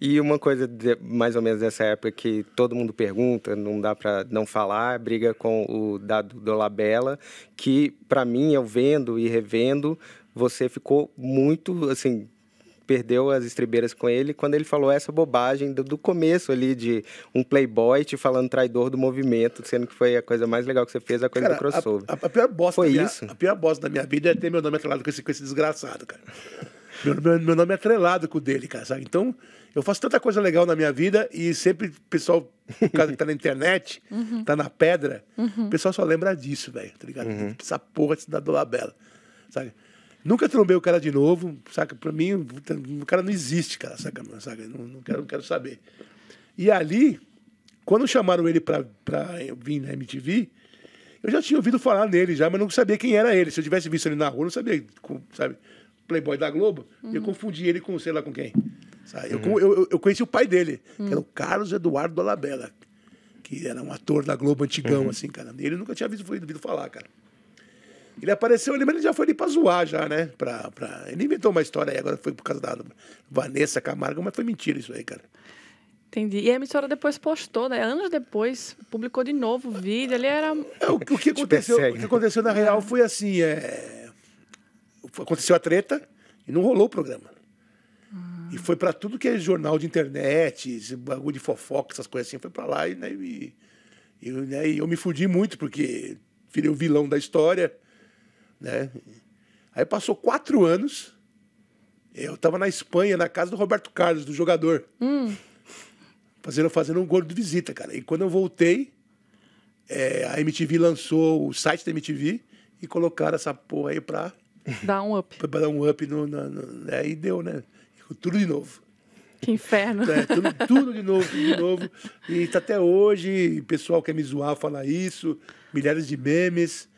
E uma coisa de, mais ou menos dessa época que todo mundo pergunta, não dá para não falar, briga com o dado Labella, que para mim eu vendo e revendo, você ficou muito assim perdeu as estribeiras com ele quando ele falou essa bobagem do, do, começo ali de um playboy te falando traidor do movimento, sendo que foi a coisa mais legal que você fez, a coisa cara, do crossover. A, a, a, pior bosta foi minha, isso. A pior bosta da minha vida é ter meu nome atrelado com esse, com esse desgraçado, cara. Meu, meu nome é atrelado com o dele, cara. Sabe? Então, eu faço tanta coisa legal na minha vida e sempre o pessoal, por causa que tá na internet, uhum. tá na pedra, uhum. o pessoal só lembra disso, velho, tá ligado? Uhum. Essa porra de cidade do Labela, sabe? Nunca trombei o cara de novo, saca? Pra mim, o cara não existe, cara, saca? saca? Não, não, quero, não quero saber. E ali, quando chamaram ele pra, pra vir na MTV, eu já tinha ouvido falar nele já, mas não sabia quem era ele. Se eu tivesse visto ele na rua, não sabia, sabe? playboy da Globo, uhum. eu confundi ele com sei lá com quem. Sabe? Uhum. Eu, eu, eu, conheci o pai dele, uhum. que era o uhum. Carlos Eduardo Dolabella, que era um ator da Globo antigão, uhum. assim, cara. Ele nunca tinha visto, foi devido falar, cara. Ele apareceu ali, mas ele já foi ali pra zoar, já, né? Pra, pra... Ele inventou uma história aí, agora foi por causa da Vanessa Camargo, mas foi mentira isso aí, cara. Entendi. E a emissora depois postou, né? Anos depois, publicou de novo o vídeo. Ele era. É, o, o, que aconteceu, o que né? aconteceu na real foi assim: é aconteceu a treta e não rolou o programa. E foi para tudo que é jornal de internet, esse bagulho de fofoca, essas coisas assim, foi para lá e, né, e, e, né, e eu me fudi muito, porque virei o vilão da história, né? Aí passou quatro anos, eu tava na Espanha, na casa do Roberto Carlos, do jogador. Hum. Fazendo, fazendo um gordo de visita, cara. E quando eu voltei, é, a MTV lançou o site da MTV e colocaram essa porra aí pra Dá um up. para dar um up. No, no, no, né? aí deu, né? Ficou tudo de novo. Que inferno. É, tudo, tudo, de novo, tudo de novo. E tá até hoje, o pessoal quer me zoar, falar isso, milhares de memes.